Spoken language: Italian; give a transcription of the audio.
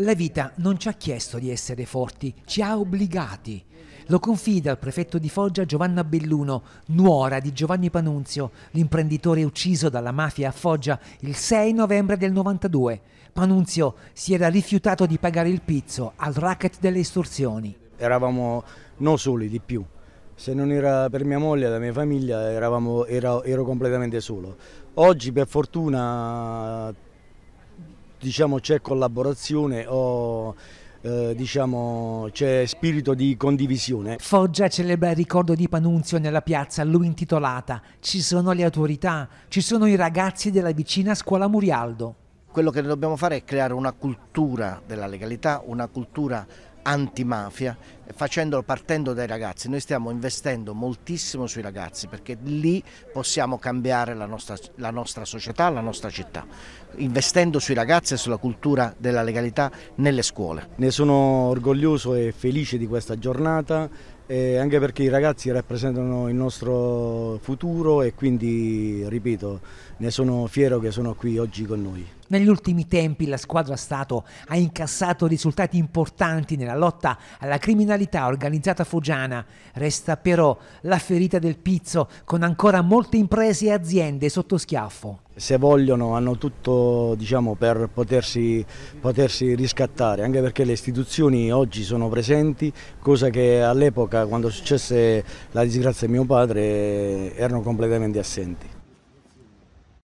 La vita non ci ha chiesto di essere forti, ci ha obbligati. Lo confida il prefetto di Foggia Giovanna Belluno, nuora di Giovanni Panunzio, l'imprenditore ucciso dalla mafia a Foggia il 6 novembre del 92. Panunzio si era rifiutato di pagare il pizzo al racket delle istruzioni. Eravamo non soli di più. Se non era per mia moglie la mia famiglia eravamo, era, ero completamente solo. Oggi per fortuna diciamo, c'è collaborazione o eh, diciamo, c'è spirito di condivisione. Foggia celebra il ricordo di Panunzio nella piazza a lui intitolata Ci sono le autorità, ci sono i ragazzi della vicina scuola Murialdo. Quello che dobbiamo fare è creare una cultura della legalità, una cultura antimafia facendolo partendo dai ragazzi. Noi stiamo investendo moltissimo sui ragazzi perché lì possiamo cambiare la nostra, la nostra società, la nostra città, investendo sui ragazzi e sulla cultura della legalità nelle scuole. Ne sono orgoglioso e felice di questa giornata eh, anche perché i ragazzi rappresentano il nostro futuro e quindi, ripeto, ne sono fiero che sono qui oggi con noi. Negli ultimi tempi la squadra Stato ha incassato risultati importanti nella lotta alla criminalità criminalità organizzata foggiana. Resta però la ferita del pizzo, con ancora molte imprese e aziende sotto schiaffo. Se vogliono hanno tutto diciamo, per potersi, potersi, riscattare, anche perché le istituzioni oggi sono presenti, cosa che all'epoca quando successe la disgrazia di mio padre erano completamente assenti.